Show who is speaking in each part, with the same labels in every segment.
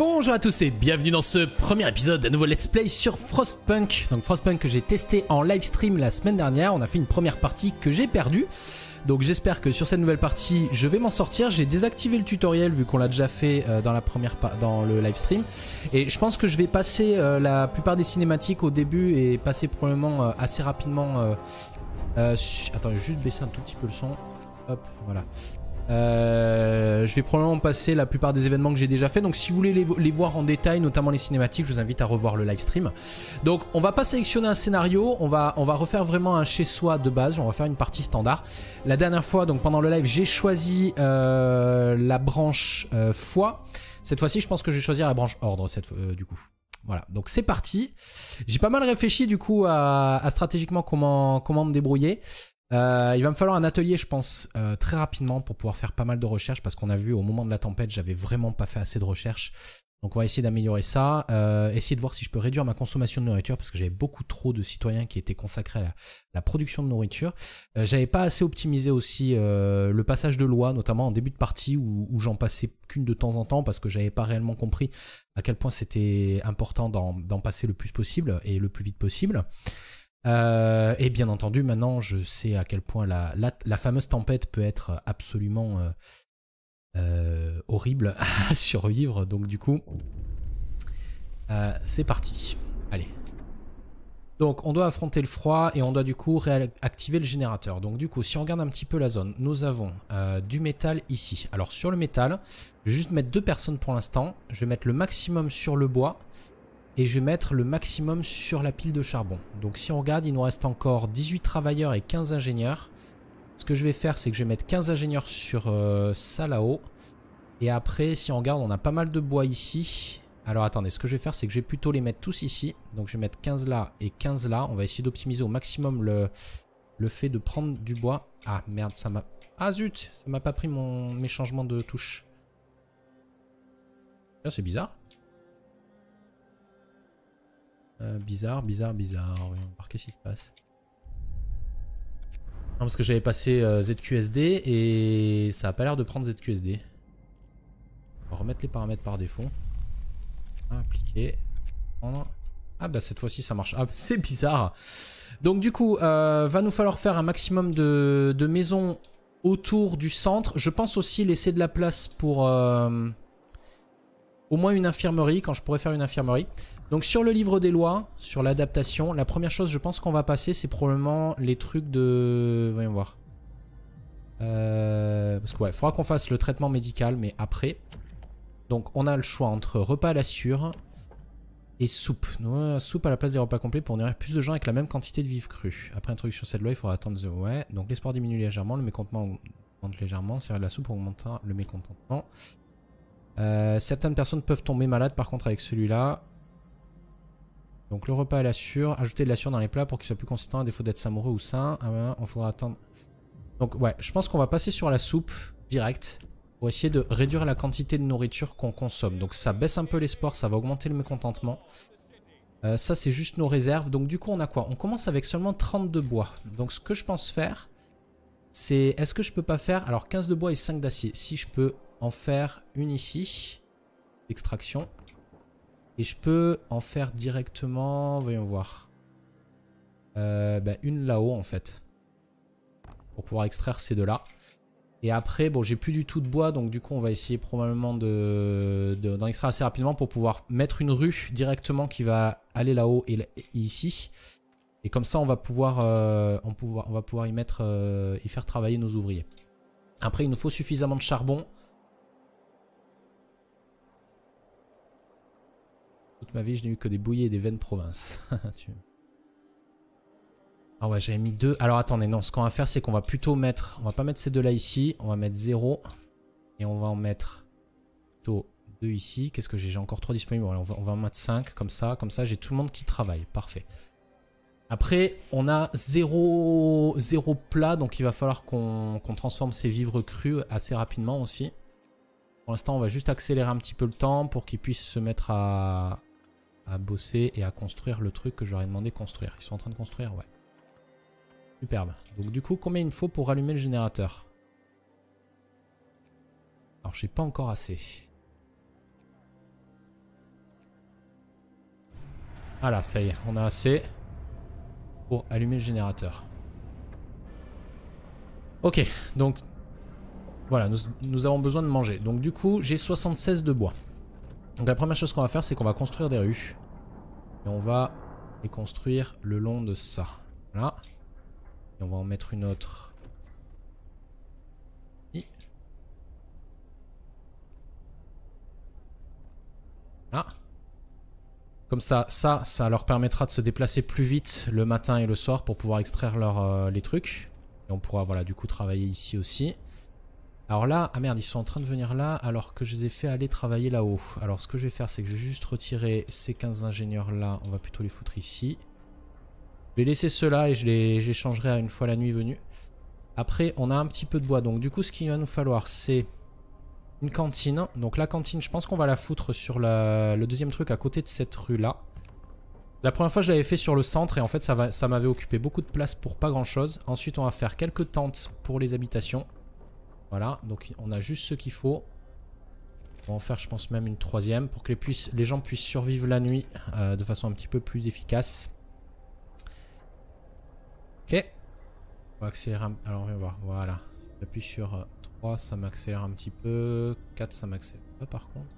Speaker 1: Bonjour à tous et bienvenue dans ce premier épisode d'un nouveau Let's Play sur Frostpunk. Donc Frostpunk que j'ai testé en live stream la semaine dernière, on a fait une première partie que j'ai perdue. Donc j'espère que sur cette nouvelle partie, je vais m'en sortir. J'ai désactivé le tutoriel vu qu'on l'a déjà fait euh, dans la première dans le live stream. Et je pense que je vais passer euh, la plupart des cinématiques au début et passer probablement euh, assez rapidement... je vais juste baisser un tout petit peu le son. Hop, voilà. Euh, je vais probablement passer la plupart des événements que j'ai déjà fait. Donc si vous voulez les, voir en détail, notamment les cinématiques, je vous invite à revoir le live stream. Donc on va pas sélectionner un scénario, on va, on va refaire vraiment un chez soi de base, on va faire une partie standard. La dernière fois, donc pendant le live, j'ai choisi euh, la branche euh, foi. Cette fois-ci, je pense que je vais choisir la branche ordre cette, euh, du coup. Voilà, donc c'est parti. J'ai pas mal réfléchi du coup à, à stratégiquement comment, comment me débrouiller. Euh, il va me falloir un atelier, je pense, euh, très rapidement pour pouvoir faire pas mal de recherches parce qu'on a vu au moment de la tempête, j'avais vraiment pas fait assez de recherches. Donc on va essayer d'améliorer ça, euh, essayer de voir si je peux réduire ma consommation de nourriture parce que j'avais beaucoup trop de citoyens qui étaient consacrés à la, production de nourriture. j'avais pas assez optimisé aussi le passage de loi, notamment en début de partie où, où j'en passais qu'une de temps en temps parce que j'avais pas réellement compris à quel point c'était important d'en passer le plus possible et le plus vite possible. Euh, et bien entendu, maintenant, je sais à quel point la, fameuse tempête peut être absolument euh, euh, horrible à survivre. Donc du coup, c'est parti. Allez. Donc on doit affronter le froid et on doit du coup réactiver le générateur. Donc du coup, si on regarde un petit peu la zone, nous avons du métal ici. Alors sur le métal, je vais juste mettre deux personnes pour l'instant. Je vais mettre le maximum sur le bois et je vais mettre le maximum sur la pile de charbon. Donc si on regarde, il nous reste encore 18 travailleurs et 15 ingénieurs. Ce que je vais faire, c'est que je vais mettre 15 ingénieurs sur euh, ça là-haut. Et après, si on regarde, on a pas mal de bois ici. Alors attendez, ce que je vais faire, c'est que je vais plutôt les mettre tous ici. Donc je vais mettre 15 là et 15 là. On va essayer d'optimiser au maximum le, le fait de prendre du bois. Ah merde, ça m'a... Ah zut, ça m'a pas pris mon, mes changements de touche. C'est bizarre. Euh, bizarre, bizarre, bizarre. va voir qu'est-ce qui se passe. Non, parce que j'avais passé euh, ZQSD et ça a pas l'air de prendre ZQSD. On va remettre les paramètres par défaut. Appliquer. Ah bah cette fois-ci ça marche. Ah c'est bizarre. Donc du coup, euh, va nous falloir faire un maximum de, de, maisons autour du centre. Je pense aussi laisser de la place pour au moins une infirmerie quand je pourrais faire une infirmerie. Donc sur le livre des lois, sur l'adaptation, la première chose je pense qu'on va passer c'est probablement les trucs de... Voyons voir. Euh, parce que ouais, faudra qu'on fasse le traitement médical mais après. Donc on a le choix entre repas à la sûre et soupe. soupe à la place des repas complets pour nourrir plus de gens avec la même quantité de vivre cru Après introduction de cette loi, il faudra attendre... Ouais, donc l'espoir diminue légèrement, le mécontentement augmente légèrement, c'est la soupe augmente hein, le mécontentement. Euh, certaines personnes peuvent tomber malades par contre avec celui-là. Donc le repas à la sûre, ajouter de la sûre dans les plats pour qu'il soit plus consistant à défaut d'être samouraï ou sain. Ah ben, on faudra attendre. Donc ouais, je pense qu'on va passer sur la soupe directe pour essayer de réduire la quantité de nourriture qu'on consomme. Donc ça baisse un peu les sports, ça va augmenter le mécontentement. Euh, ça c'est juste nos réserves. Donc du coup on a quoi On commence avec seulement 32 bois. Donc ce que je pense faire, c'est est-ce que je peux pas faire alors 15 de bois et 5 d'acier si je peux en faire une ici. Extraction. Et je peux en faire directement, voyons voir. Euh, bah, une là-haut en fait. Pour pouvoir extraire ces deux-là. Et après, bon, j'ai plus du tout de bois, donc du coup, on va essayer probablement d'en de, extraire assez rapidement pour pouvoir mettre une rue directement qui va aller là-haut et, ici. Et comme ça, on va pouvoir, euh, on pouvoir, on va pouvoir y mettre, et euh, faire travailler nos ouvriers. Après, il nous faut suffisamment de charbon. ma vie, je n'ai eu que des bouillies et des veines province. ah ouais, j'avais mis deux. Alors attendez, non, ce qu'on va faire, c'est qu'on va plutôt mettre... On va pas mettre ces deux-là ici, on va mettre zéro. Et on va en mettre plutôt deux ici. Qu'est-ce que j'ai J'ai encore trois disponibles. on, va, en mettre 5, comme ça. Comme ça, j'ai tout le monde qui travaille. Parfait. Après, on a zéro, zéro plat, donc il va falloir qu'on transforme ces vivres crus assez rapidement aussi. Pour l'instant, on va juste accélérer un petit peu le temps pour qu'ils puissent se mettre à, à bosser et à construire le truc que j'aurais demandé construire. Ils sont en train de construire, ouais. Superbe. Donc du coup, combien il me faut pour allumer le générateur Alors j'ai pas encore assez. Ah là, ça y est, on a assez pour allumer le générateur. Ok, donc voilà, nous avons besoin de manger. Donc du coup, j'ai 76 de bois. Donc la première chose qu'on va faire, c'est qu'on va construire des rues. Et on va les construire le long de ça. voilà, Et on va en mettre une autre. Ici. Là. Comme ça, ça, ça leur permettra de se déplacer plus vite le matin et le soir pour pouvoir extraire euh, les trucs. Et on pourra, voilà, du coup, travailler ici aussi. Alors là, ah merde, ils sont en train de venir là alors que je les ai fait aller travailler là-haut. Alors ce que je vais faire, c'est que je vais juste retirer ces 15 ingénieurs là. On va plutôt les foutre ici. Je vais laisser ceux-là et je les à une fois la nuit venue. Après, on a un petit peu de bois. Donc du coup, ce qu'il va nous falloir, c'est une cantine. Donc la cantine, je pense qu'on va la foutre sur le deuxième truc à côté de cette rue-là. La première fois, je l'avais fait sur le centre et en fait, ça, ça m'avait occupé beaucoup de place pour pas grand-chose. Ensuite, on va faire quelques tentes pour les habitations. Voilà, donc on a juste ce qu'il faut. On va en faire, je pense, même une troisième pour que les, les gens puissent survivre la nuit euh, de façon un petit peu plus efficace. Ok. On va accélérer. Un... Alors, on va voir. Voilà. Si j'appuie sur 3, euh, ça m'accélère un petit peu. 4, ça m'accélère pas, par contre.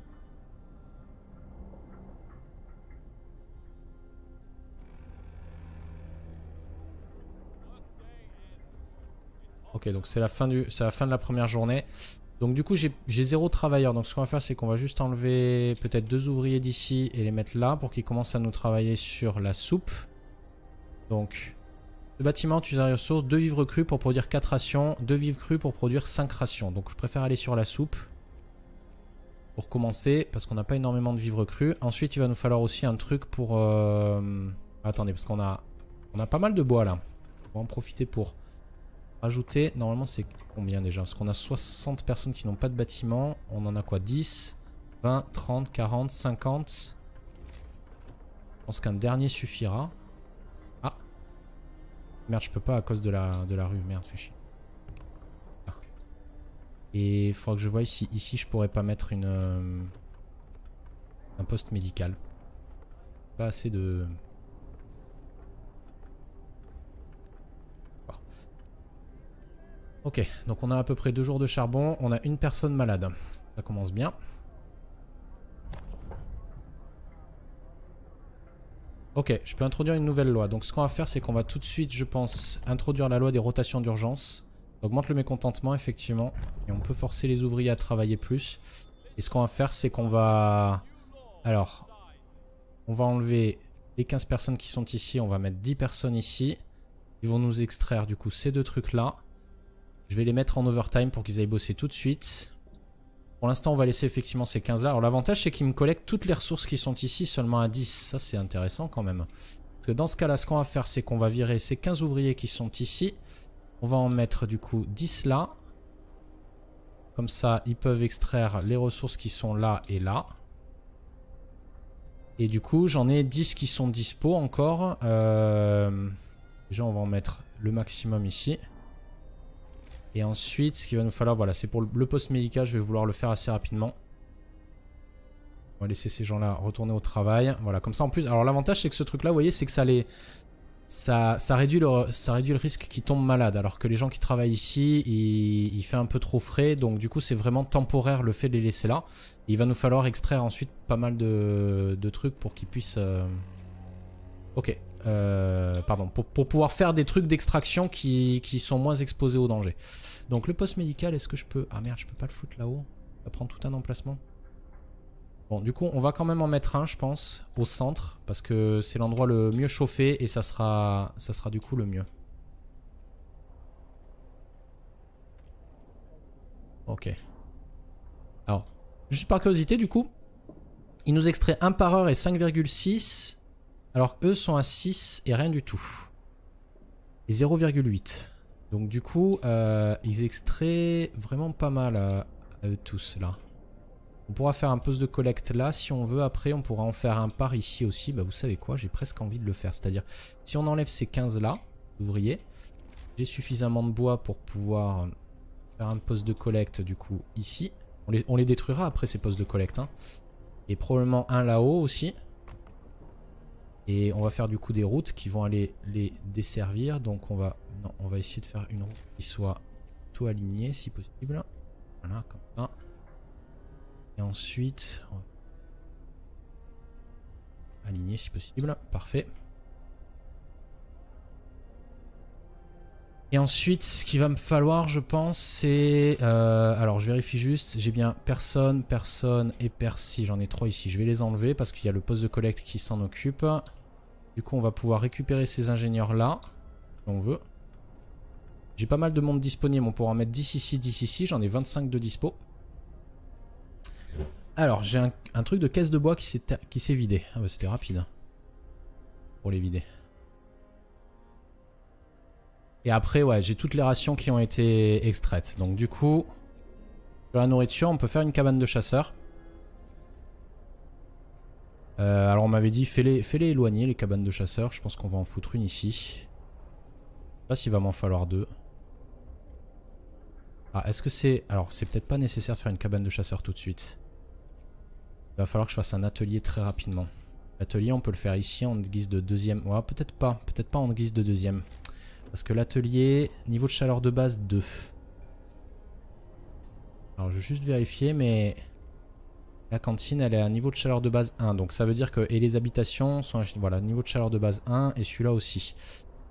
Speaker 1: Ok, donc c'est la, fin du... la fin de la première journée. Donc du coup, j'ai zéro travailleur. Donc ce qu'on va faire, c'est qu'on va juste enlever peut-être deux ouvriers d'ici et les mettre là pour qu'ils commencent à nous travailler sur la soupe. Donc, le bâtiment as des ressources, deux vivres crus pour produire 4 rations, deux vivres crus pour produire 5 rations. Donc je préfère aller sur la soupe pour commencer parce qu'on n'a pas énormément de vivres crus. Ensuite, il va nous falloir aussi un truc pour... Euh, attendez, parce qu'on a, on a pas mal de bois là. On va en profiter pour... Rajouter, normalement c'est combien déjà Parce qu'on a 60 personnes qui n'ont pas de bâtiment. On en a quoi 10, 20, 30, 40, 50. Je pense qu'un dernier suffira. Ah Merde, je peux pas à cause de la, de la rue. Merde, fais chier. Ah. Et il faudra que je vois ici. Ici, je pourrais pas mettre une... Euh, un poste médical. Pas assez de... Ok, donc on a à peu près deux jours de charbon, on a une personne malade. Ça commence bien. Ok, je peux introduire une nouvelle loi. Donc ce qu'on va faire, c'est qu'on va tout de suite, je pense, introduire la loi des rotations d'urgence. Augmente le mécontentement, effectivement. Et on peut forcer les ouvriers à travailler plus. Et ce qu'on va faire, c'est qu'on va... Alors, on va enlever les 15 personnes qui sont ici. On va mettre 10 personnes ici. Ils vont nous extraire, du coup, ces deux trucs-là. Je vais les mettre en overtime pour qu'ils aillent bosser tout de suite. Pour l'instant, on va laisser effectivement ces 15 là. Alors l'avantage, c'est qu'ils me collectent toutes les ressources qui sont ici seulement à 10. Ça, c'est intéressant quand même. Parce que dans ce cas-là, ce qu'on va faire, c'est qu'on va virer ces 15 ouvriers qui sont ici. On va en mettre du coup 10 là. Comme ça, ils peuvent extraire les ressources qui sont là et là. Et du coup, j'en ai 10 qui sont dispo encore. Euh, déjà, on va en mettre le maximum ici. Et ensuite, ce qu'il va nous falloir, voilà, c'est pour le poste médical, je vais vouloir le faire assez rapidement. On va laisser ces gens-là retourner au travail. Voilà, comme ça en plus. Alors l'avantage, c'est que ce truc-là, vous voyez, c'est que ça les... Ça, ça, réduit le, ça réduit le risque qu'ils tombent malades, alors que les gens qui travaillent ici, il, fait un peu trop frais, donc du coup c'est vraiment temporaire le fait de les laisser là. Il va nous falloir extraire ensuite pas mal de, trucs pour qu'ils puissent... Euh, ok. Ok, euh, pardon, pour, pouvoir faire des trucs d'extraction qui, qui, sont moins exposés au danger. Donc le poste médical, est-ce que je peux... Ah merde, je peux pas le foutre là-haut. Ça prend tout un emplacement. Bon, du coup, on va quand même en mettre un, je pense, au centre, parce que c'est l'endroit le mieux chauffé et ça sera, ça sera du coup le mieux. Ok. Alors, juste par curiosité, du coup, il nous extrait 1 par heure et 5,6. Alors eux sont à 6 et rien du tout. Et 0,8. Donc du coup, euh, ils extraient vraiment pas mal euh, à, eux tous là. On pourra faire un poste de collecte là si on veut. Après, on pourra en faire un par ici aussi. Bah, vous savez quoi J'ai presque envie de le faire. C'est-à-dire, si on enlève ces 15 là, ouvriers, j'ai suffisamment de bois pour pouvoir euh, faire un poste de collecte du coup ici. On les, on les détruira après ces postes de collecte. Hein. Et probablement un là-haut aussi. Et on va faire du coup des routes qui vont aller les desservir. Donc on va, on va essayer de faire une route qui soit tout alignée si possible. Voilà, comme ça. Et ensuite, on va aligner si possible. Parfait. Et ensuite, ce qu'il va me falloir, je pense, c'est... Euh, alors, je vérifie juste. J'ai bien personne, personne et persi, J'en ai trois ici. Je vais les enlever parce qu'il y a le poste de collecte qui s'en occupe. Du coup, on va pouvoir récupérer ces ingénieurs-là. Si on veut. J'ai pas mal de monde disponible. On pourra en mettre 10 ici, 10 ici. J'en ai 25 de dispo. Alors, j'ai un, truc de caisse de bois qui s'est vidé. Ah bah, c'était rapide. Hein, pour les vider. Et après, ouais, j'ai toutes les rations qui ont été extraites. Donc du coup, sur la nourriture, on peut faire une cabane de chasseurs. Euh, alors on m'avait dit, fais-les fais -les éloigner, les cabanes de chasseurs. Je pense qu'on va en foutre une ici. Je sais pas s'il va m'en falloir deux. Ah, est-ce que c'est... Alors, c'est peut-être pas nécessaire de faire une cabane de chasseurs tout de suite. Il va falloir que je fasse un atelier très rapidement. L'atelier, on peut le faire ici en guise de deuxième. Ouais, peut-être pas. Peut-être pas en guise de deuxième. Parce que l'atelier, niveau de chaleur de base, 2. Alors je vais juste vérifier, mais la cantine, elle est à niveau de chaleur de base 1. Donc ça veut dire que... Et les habitations sont à voilà, niveau de chaleur de base 1 et celui-là aussi.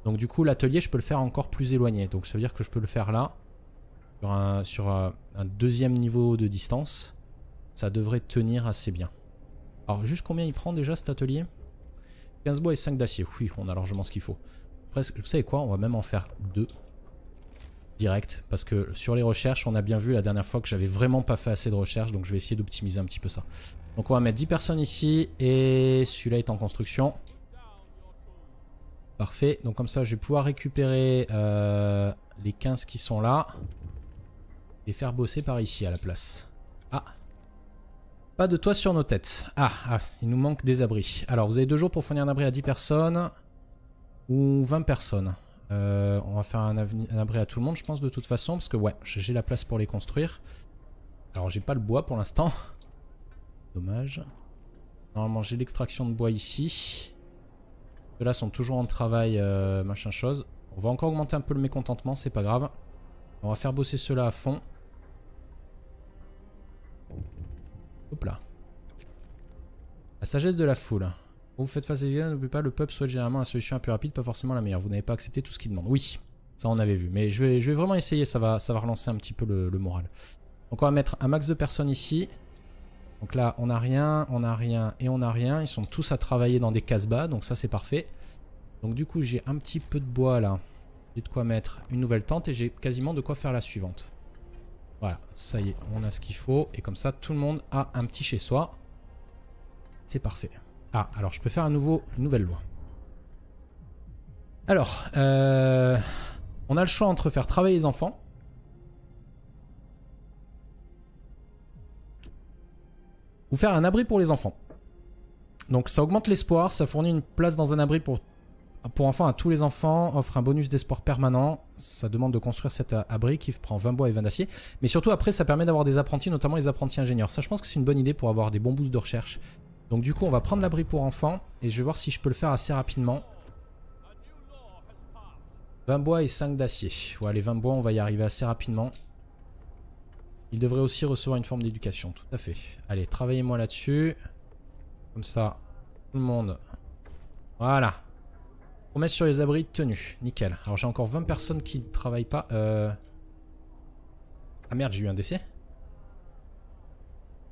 Speaker 1: Donc du coup, l'atelier, je peux le faire encore plus éloigné. Donc ça veut dire que je peux le faire là, sur un, un deuxième niveau de distance. Ça devrait tenir assez bien. Alors juste combien il prend déjà cet atelier 15 bois et 5 d'acier. Oui, on a largement ce qu'il faut presque... Vous savez quoi On va même en faire deux. Direct. Parce que sur les recherches, on a bien vu la dernière fois que j'avais vraiment pas fait assez de recherches. Donc je vais essayer d'optimiser un petit peu ça. Donc on va mettre 10 personnes ici. Et celui-là est en construction. Parfait. Donc comme ça, je vais pouvoir récupérer euh, les 15 qui sont là. Et faire bosser par ici à la place. Ah Pas de toit sur nos têtes. Ah, ah il nous manque des abris. Alors, vous avez deux jours pour fournir un abri à 10 personnes ou 20 personnes. Euh, on va faire un, abri à tout le monde, je pense, de toute façon, parce que ouais, j'ai la place pour les construire. Alors, j'ai pas le bois pour l'instant. Dommage. Normalement, j'ai l'extraction de bois ici. Ceux-là sont toujours en travail, euh, machin chose. On va encore augmenter un peu le mécontentement, c'est pas grave. On va faire bosser ceux-là à fond. Hop là. La sagesse de la foule vous faites face à des n'oubliez pas, le peuple souhaite généralement la solution un plus rapide, pas forcément la meilleure. Vous n'avez pas accepté tout ce qu'il demande. Oui, ça on avait vu. Mais je vais, vraiment essayer, ça va, ça va relancer un petit peu le, moral. Donc on va mettre un max de personnes ici. Donc là, on n'a rien, on n'a rien et on n'a rien. Ils sont tous à travailler dans des casse-bas, donc ça c'est parfait. Donc du coup, j'ai un petit peu de bois là. J'ai de quoi mettre une nouvelle tente et j'ai quasiment de quoi faire la suivante. Voilà, ça y est, on a ce qu'il faut. Et comme ça, tout le monde a un petit chez soi. C'est parfait. Ah, alors je peux faire un nouveau, une nouvelle loi. Alors, euh, on a le choix entre faire travailler les enfants. Ou faire un abri pour les enfants. Donc ça augmente l'espoir, ça fournit une place dans un abri pour, pour enfants à tous les enfants, offre un bonus d'espoir permanent, ça demande de construire cet abri qui prend 20 bois et 20 d'acier. Mais surtout après ça permet d'avoir des apprentis, notamment les apprentis ingénieurs. Ça je pense que c'est une bonne idée pour avoir des bons boosts de recherche. Donc du coup, on va prendre l'abri pour enfants et je vais voir si je peux le faire assez rapidement. 20 bois et 5 d'acier. Ouais, les 20 bois, on va y arriver assez rapidement. Il devrait aussi recevoir une forme d'éducation, tout à fait. Allez, travaillez-moi là-dessus. Comme ça, tout le monde. Voilà. met sur les abris tenus. Nickel. Alors j'ai encore 20 personnes qui ne travaillent pas. Euh. Ah merde, j'ai eu un décès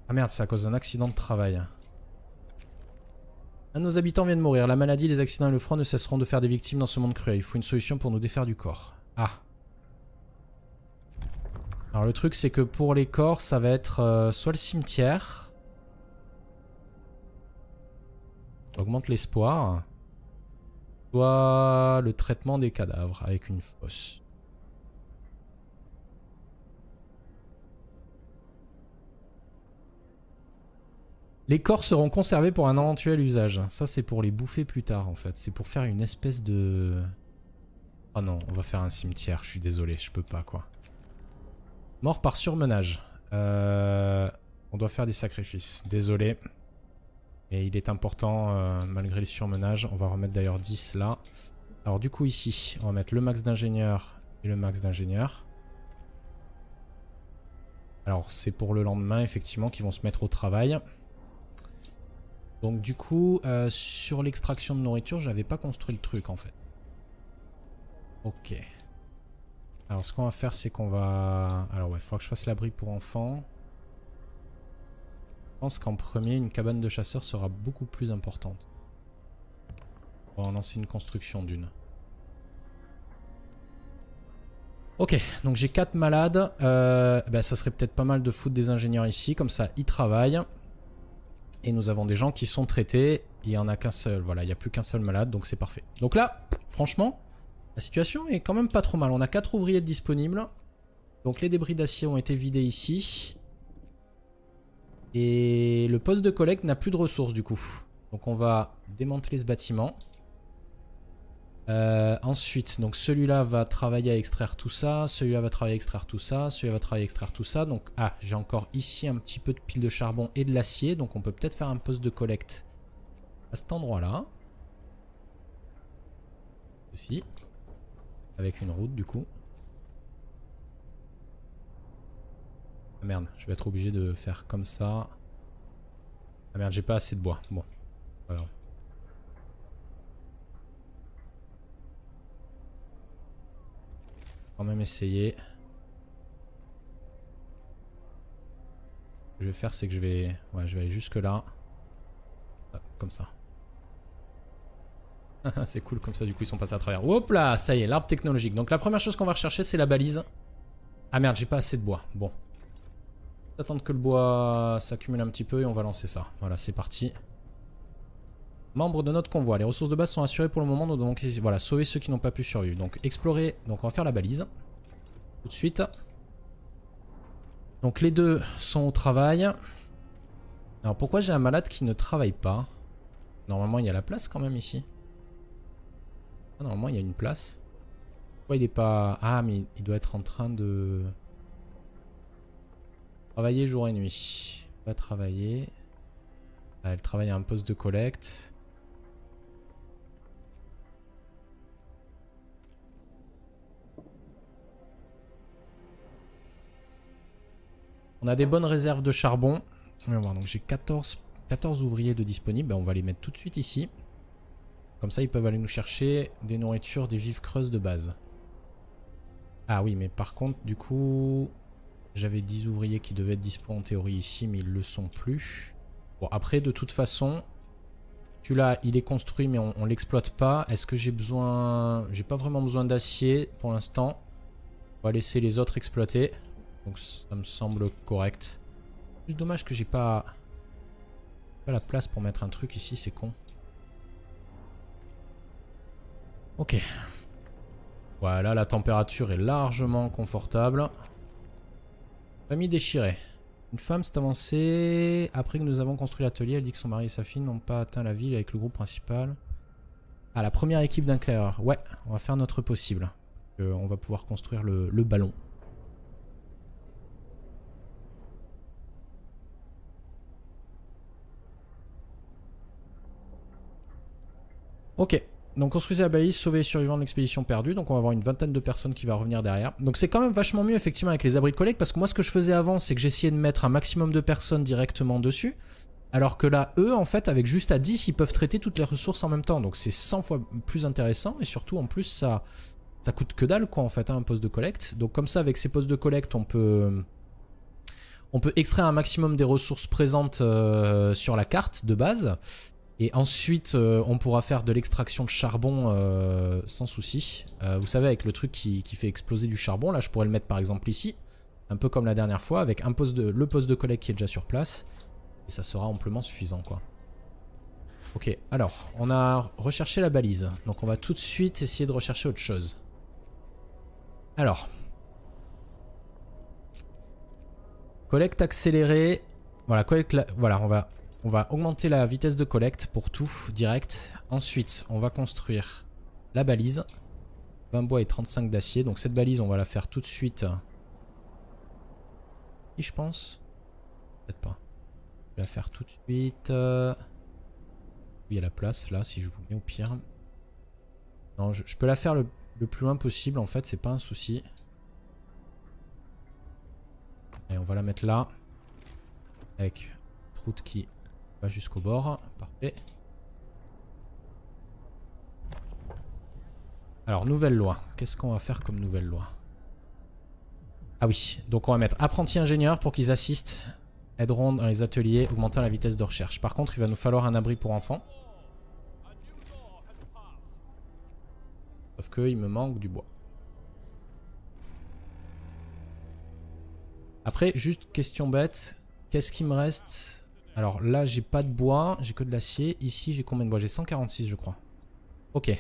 Speaker 1: Ah merde, c'est à cause d'un accident de travail. Un de nos habitants vient de mourir. La maladie, les accidents et le froid ne cesseront de faire des victimes dans ce monde cruel. Il faut une solution pour nous défaire du corps. Ah. Alors le truc, c'est que pour les corps, ça va être euh, soit le cimetière. Augmente l'espoir. Soit le traitement des cadavres avec une fosse. Les corps seront conservés pour un éventuel usage. Ça, c'est pour les bouffer plus tard, en fait. C'est pour faire une espèce de... Oh non, on va faire un cimetière. Je suis désolé, je peux pas, quoi. Mort par surmenage. Euh, on doit faire des sacrifices. Désolé. Et il est important, euh, malgré le surmenage. On va remettre d'ailleurs 10 là. Alors du coup, ici, on va mettre le max d'ingénieurs et le max d'ingénieur. Alors, c'est pour le lendemain, effectivement, qu'ils vont se mettre au travail. Donc du coup, euh, sur l'extraction de nourriture, j'avais pas construit le truc en fait. Ok. Alors ce qu'on va faire, c'est qu'on va... Alors ouais, il faudra que je fasse l'abri pour enfants. Je pense qu'en premier, une cabane de chasseurs sera beaucoup plus importante. On va lancer une construction d'une. Ok, donc j'ai 4 malades. Euh, ben, ça serait peut-être pas mal de foutre des ingénieurs ici, comme ça ils travaillent. Et nous avons des gens qui sont traités. Il n'y en a qu'un seul. Voilà, il n'y a plus qu'un seul malade, donc c'est parfait. Donc là, franchement, la situation est quand même pas trop mal. On a 4 ouvriers disponibles. Donc les débris d'acier ont été vidés ici. Et le poste de collecte n'a plus de ressources du coup. Donc on va démanteler ce bâtiment. Euh, ensuite, donc celui-là va travailler à extraire tout ça, celui-là va travailler à extraire tout ça, celui-là va travailler à extraire tout ça. Donc, ah, j'ai encore ici un petit peu de pile de charbon et de l'acier, donc on peut peut-être faire un poste de collecte à cet endroit-là. Aussi. Avec une route, du coup. Ah merde, je vais être obligé de faire comme ça. Ah merde, j'ai pas assez de bois. Bon, quand même essayer. je vais faire, c'est que je vais, ouais, je vais aller jusque là. comme ça. c'est cool, comme ça, du coup, ils sont passés à travers. Hop là, ça y est, l'arbre technologique. Donc, la première chose qu'on va rechercher, c'est la balise. Ah merde, j'ai pas assez de bois. Bon. Attendre que le bois s'accumule un petit peu et on va lancer ça. Voilà, c'est parti membres de notre convoi. Les ressources de base sont assurées pour le moment, donc voilà, sauver ceux qui n'ont pas pu survivre. Donc explorer, donc on va faire la balise. Tout de suite. Donc les deux sont au travail. Alors pourquoi j'ai un malade qui ne travaille pas Normalement il y a la place quand même ici. Ah, normalement il y a une place. Pourquoi il est pas... Ah mais il doit être en train de... Travailler jour et nuit. Va travailler. Ah, elle travaille à un poste de collecte. On a des bonnes réserves de charbon. donc j'ai 14, ouvriers de disponibles. Ben, on va les mettre tout de suite ici. Comme ça, ils peuvent aller nous chercher des nourritures, des vives creuses de base. Ah oui, mais par contre, du coup, j'avais 10 ouvriers qui devaient être dispo en théorie ici, mais ils le sont plus. Bon, après, de toute façon, celui-là, il est construit, mais on, on l'exploite pas. Est-ce que j'ai besoin... J'ai pas vraiment besoin d'acier pour l'instant. On va laisser les autres exploiter. Donc ça me semble correct. Juste dommage que j'ai pas... la place pour mettre un truc ici, c'est con. Ok. Voilà, la température est largement confortable. Famille déchirée. Une femme s'est avancée après que nous avons construit l'atelier. Elle dit que son mari et sa fille n'ont pas atteint la ville avec le groupe principal. Ah, la première équipe d'un clair. Ouais, on va faire notre possible. Euh, on va pouvoir construire le ballon. Ok. Donc construisez la balise, sauvez les survivants de l'expédition perdue. Donc on va avoir une vingtaine de personnes qui va revenir derrière. Donc c'est quand même vachement mieux effectivement avec les abris de collecte parce que moi ce que je faisais avant c'est que j'essayais de mettre un maximum de personnes directement dessus. Alors que là eux en fait avec juste à 10 ils peuvent traiter toutes les ressources en même temps. Donc c'est 100 fois plus intéressant et surtout en plus ça, ça coûte que dalle quoi en fait hein, un poste de collecte. Donc comme ça avec ces postes de collecte on peut... On peut extraire un maximum des ressources présentes euh, sur la carte de base et ensuite, euh, on pourra faire de l'extraction de charbon euh, sans souci. Euh, vous savez, avec le truc qui, fait exploser du charbon, là, je pourrais le mettre par exemple ici, un peu comme la dernière fois, avec le poste de collecte qui est déjà sur place. Et ça sera amplement suffisant, quoi. Ok, alors, on a recherché la balise. Donc on va tout de suite essayer de rechercher autre chose. Alors. Collecte accélérée. Voilà, collecte... Voilà, on va on va augmenter la vitesse de collecte pour tout, direct. Ensuite, on va construire la balise. 20 bois et 35 d'acier. Donc cette balise, on va la faire tout de suite. Et je pense Peut-être pas. Je vais la faire tout de suite. Il y a la place, là, si je vous mets au pire. Non, je, peux la faire le, plus loin possible, en fait. C'est pas un souci. Et on va la mettre là. Avec route qui va jusqu'au bord. Parfait. Alors, nouvelle loi. Qu'est-ce qu'on va faire comme nouvelle loi Ah oui, donc on va mettre apprenti ingénieur pour qu'ils assistent, aideront dans les ateliers, augmentant la vitesse de recherche. Par contre, il va nous falloir un abri pour enfants. Sauf qu'il me manque du bois. Après, juste question bête, qu'est-ce qui me reste alors là, j'ai pas de bois, j'ai que de l'acier. Ici, j'ai combien de bois J'ai 146, je crois. Ok.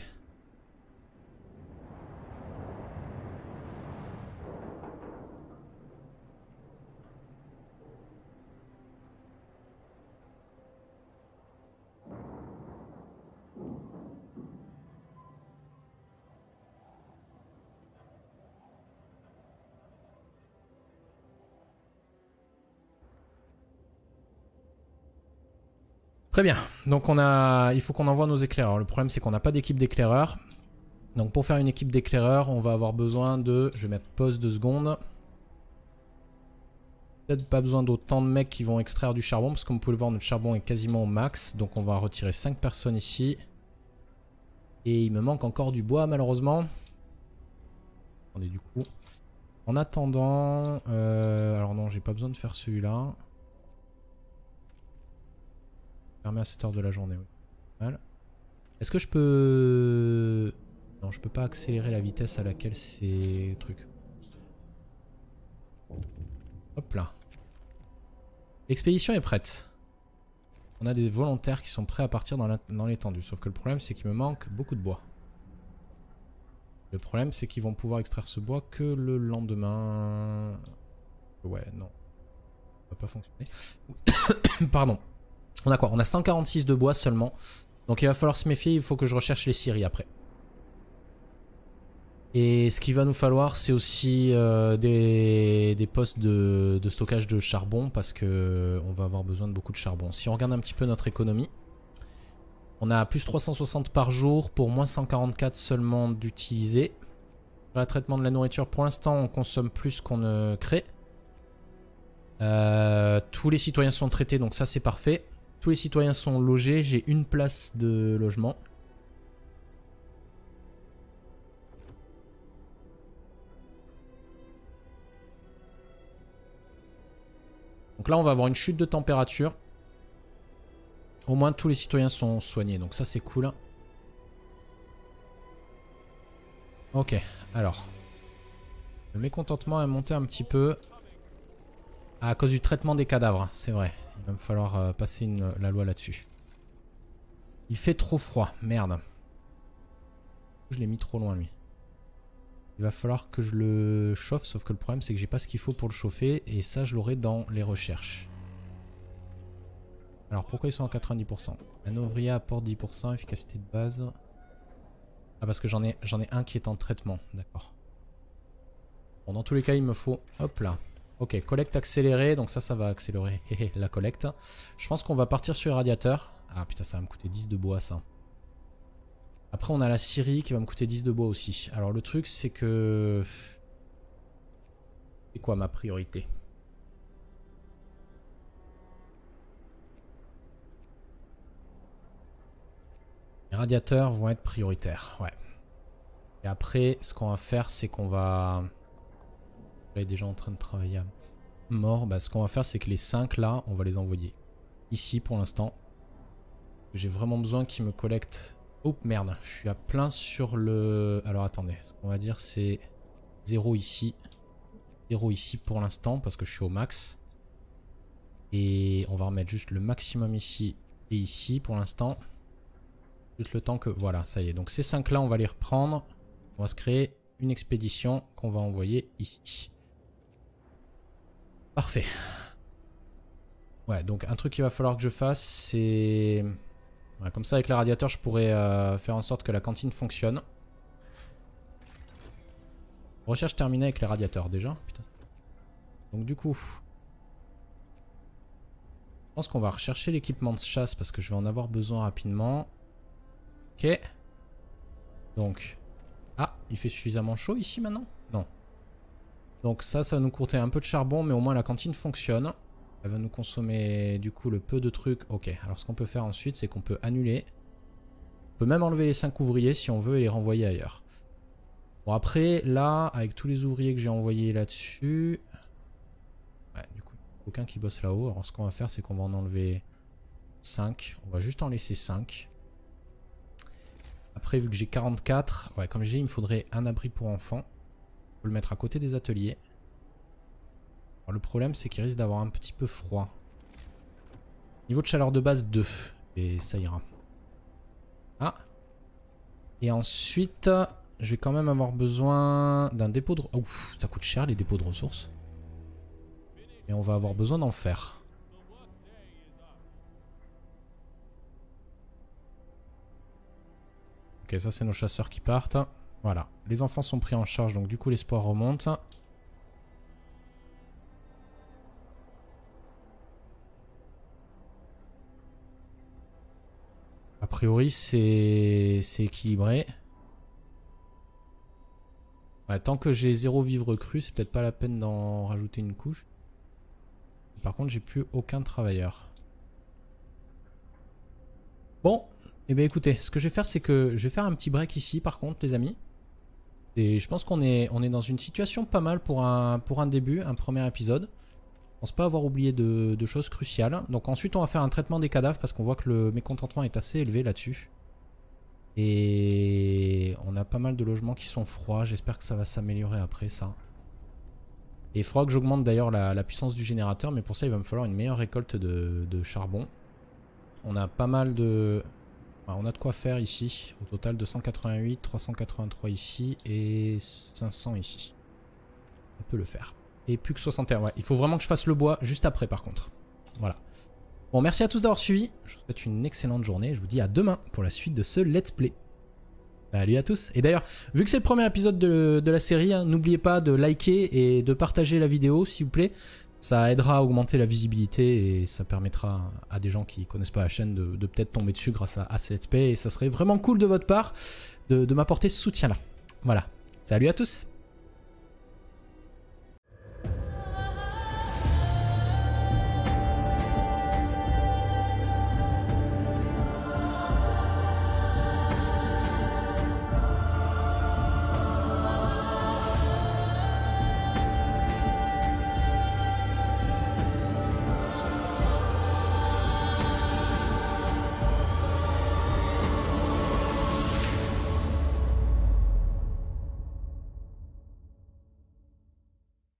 Speaker 1: Très bien. Donc on a, il faut qu'on envoie nos éclaireurs. Le problème c'est qu'on n'a pas d'équipe d'éclaireurs. Donc pour faire une équipe d'éclaireurs, on va avoir besoin de... Je vais mettre pause deux secondes. Peut-être pas besoin d'autant de mecs qui vont extraire du charbon, parce que comme vous pouvez le voir, notre charbon est quasiment au max. Donc on va retirer 5 personnes ici. Et il me manque encore du bois malheureusement. Attendez du coup. En attendant... Euh, alors non, j'ai pas besoin de faire celui-là. Fermé à cette heure de la journée, oui. Voilà. Est-ce que je peux... Non, je peux pas accélérer la vitesse à laquelle ces trucs. Hop là. L'expédition est prête. On a des volontaires qui sont prêts à partir dans l'étendue. Sauf que le problème, c'est qu'il me manque beaucoup de bois. Le problème, c'est qu'ils vont pouvoir extraire ce bois que le lendemain. Ouais, non. Ça va pas fonctionner. Pardon. On a quoi On a 146 de bois seulement. Donc il va falloir se méfier, il faut que je recherche les scieries après. Et ce qu'il va nous falloir, c'est aussi euh, des, postes de, stockage de charbon parce que euh, on va avoir besoin de beaucoup de charbon. Si on regarde un petit peu notre économie, on a plus 360 par jour pour moins 144 seulement d'utiliser. le traitement de la nourriture, pour l'instant, on consomme plus qu'on ne crée. Euh, tous les citoyens sont traités, donc ça c'est parfait. Tous les citoyens sont logés, j'ai une place de logement. Donc là, on va avoir une chute de température. Au moins, tous les citoyens sont soignés. Donc ça, c'est cool. Ok, alors. Le mécontentement est monté un petit peu à cause du traitement des cadavres, c'est vrai. Il va me falloir euh, passer la loi là-dessus. Il fait trop froid, merde. Je l'ai mis trop loin lui. Il va falloir que je le chauffe, sauf que le problème c'est que j'ai pas ce qu'il faut pour le chauffer, et ça je l'aurai dans les recherches. Alors pourquoi ils sont en 90% Un ouvrier apporte 10%, efficacité de base. Ah parce que j'en ai, ai un qui est en traitement, d'accord. Bon dans tous les cas il me faut, hop là, Ok, collecte accélérée, donc ça, ça va accélérer la collecte. Je pense qu'on va partir sur les radiateurs. Ah putain, ça va me coûter 10 de bois, ça. Après, on a la Syrie qui va me coûter 10 de bois aussi. Alors, le truc, c'est que... C'est quoi ma priorité Les radiateurs vont être prioritaires, ouais. Et après, ce qu'on va faire, c'est qu'on va déjà en train de travailler à mort. Bah, ce qu'on va faire, c'est que les 5 là, on va les envoyer ici pour l'instant. J'ai vraiment besoin qu'ils me collectent. Oh merde, je suis à plein sur le... Alors attendez, ce qu'on va dire c'est 0 ici. 0 ici pour l'instant parce que je suis au max. Et on va remettre juste le maximum ici et ici pour l'instant. Juste le temps que... Voilà, ça y est. Donc ces 5 là, on va les reprendre. On va se créer une expédition qu'on va envoyer ici. Parfait. Ouais, donc un truc qu'il va falloir que je fasse, c'est... comme ça, avec le radiateur, je pourrais euh, faire en sorte que la cantine fonctionne. Recherche terminée avec les radiateurs, déjà. Donc du coup... Je pense qu'on va rechercher l'équipement de chasse parce que je vais en avoir besoin rapidement. Ok. Donc... Ah, il fait suffisamment chaud ici maintenant Non, donc ça, ça va nous coûtait un peu de charbon, mais au moins la cantine fonctionne. Elle va nous consommer du coup le peu de trucs. Ok, alors ce qu'on peut faire ensuite, c'est qu'on peut annuler. On peut même enlever les 5 ouvriers si on veut et les renvoyer ailleurs. Bon après, là, avec tous les ouvriers que j'ai envoyés là-dessus... Ouais, du coup, aucun qui bosse là-haut. Alors ce qu'on va faire, c'est qu'on va en enlever 5. On va juste en laisser 5. Après, vu que j'ai 44, ouais, comme j'ai, il me faudrait un abri pour enfants. On le mettre à côté des ateliers. le problème, c'est qu'il risque d'avoir un petit peu froid. Niveau de chaleur de base 2. Et ça ira. Ah Et ensuite, je vais quand même avoir besoin d'un dépôt de... Ouf, ça coûte cher les dépôts de ressources. Et on va avoir besoin d'en faire. Ok, ça c'est nos chasseurs qui partent. Voilà, les enfants sont pris en charge, donc du coup l'espoir remonte. A priori, c'est équilibré. tant que j'ai zéro vivre cru, c'est peut-être pas la peine d'en rajouter une couche. Par contre, j'ai plus aucun travailleur. Bon, et eh bien écoutez, ce que je vais faire, c'est que je vais faire un petit break ici, par contre, les amis. Et je pense qu'on est, on est dans une situation pas mal pour un, pour un début, un premier épisode. Je pense pas avoir oublié de, choses cruciales. Donc ensuite on va faire un traitement des cadavres parce qu'on voit que le mécontentement est assez élevé là-dessus. Et on a pas mal de logements qui sont froids. J'espère que ça va s'améliorer après ça. Et froid que j'augmente d'ailleurs la, puissance du générateur, mais pour ça il va me falloir une meilleure récolte de, de charbon. On a pas mal de... Bah, on a de quoi faire ici. Au total 288, 383 ici et 500 ici. On peut le faire. Et plus que 61, Il faut vraiment que je fasse le bois juste après par contre. Voilà. Bon, merci à tous d'avoir suivi. Je vous souhaite une excellente journée. Je vous dis à demain pour la suite de ce Let's Play. Salut à tous. Et d'ailleurs, vu que c'est le premier épisode de, la série, hein, n'oubliez pas de liker et de partager la vidéo, s'il vous plaît ça aidera à augmenter la visibilité et ça permettra à des gens qui connaissent pas la chaîne de, peut-être tomber dessus grâce à, CSP. et ça serait vraiment cool de votre part de, de m'apporter ce soutien là. Voilà, salut à tous